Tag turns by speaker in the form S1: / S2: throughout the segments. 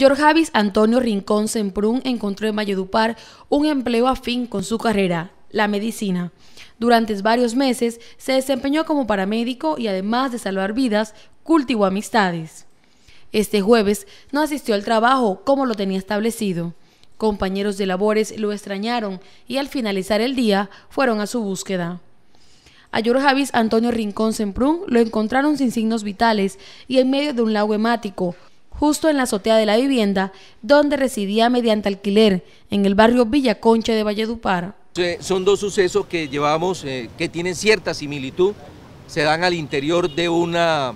S1: Jorge Javis Antonio Rincón Semprún encontró en Valledupar un empleo afín con su carrera, la medicina. Durante varios meses se desempeñó como paramédico y además de salvar vidas, cultivó amistades. Este jueves no asistió al trabajo como lo tenía establecido. Compañeros de labores lo extrañaron y al finalizar el día fueron a su búsqueda. A Jorge Javis Antonio Rincón Semprún lo encontraron sin signos vitales y en medio de un lago hemático, justo en la azotea de la vivienda donde residía mediante alquiler en el barrio Villa Concha de Valledupar.
S2: Son dos sucesos que llevamos, eh, que tienen cierta similitud, se dan al interior de, una,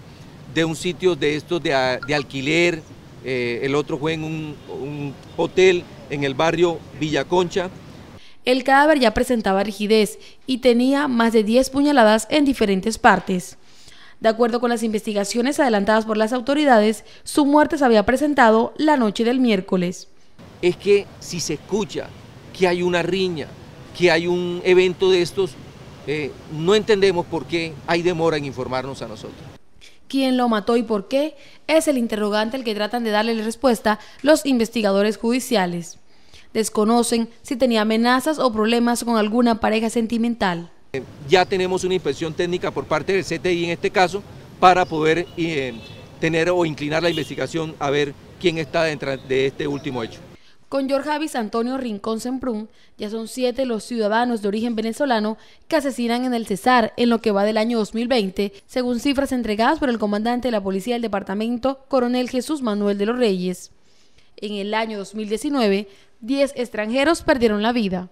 S2: de un sitio de estos de, alquiler, eh, el otro fue en un, hotel en el barrio Villa Concha.
S1: El cadáver ya presentaba rigidez y tenía más de 10 puñaladas en diferentes partes. De acuerdo con las investigaciones adelantadas por las autoridades, su muerte se había presentado la noche del miércoles.
S2: Es que si se escucha que hay una riña, que hay un evento de estos, eh, no entendemos por qué hay demora en informarnos a nosotros.
S1: ¿Quién lo mató y por qué? Es el interrogante al que tratan de darle respuesta los investigadores judiciales. Desconocen si tenía amenazas o problemas con alguna pareja sentimental.
S2: Ya tenemos una inspección técnica por parte del CTI en este caso para poder eh, tener o inclinar la investigación a ver quién está dentro de este último hecho.
S1: Con George Javis Antonio Rincón Semprún, ya son siete los ciudadanos de origen venezolano que asesinan en el Cesar en lo que va del año 2020, según cifras entregadas por el comandante de la Policía del Departamento, coronel Jesús Manuel de los Reyes. En el año 2019, 10 extranjeros perdieron la vida.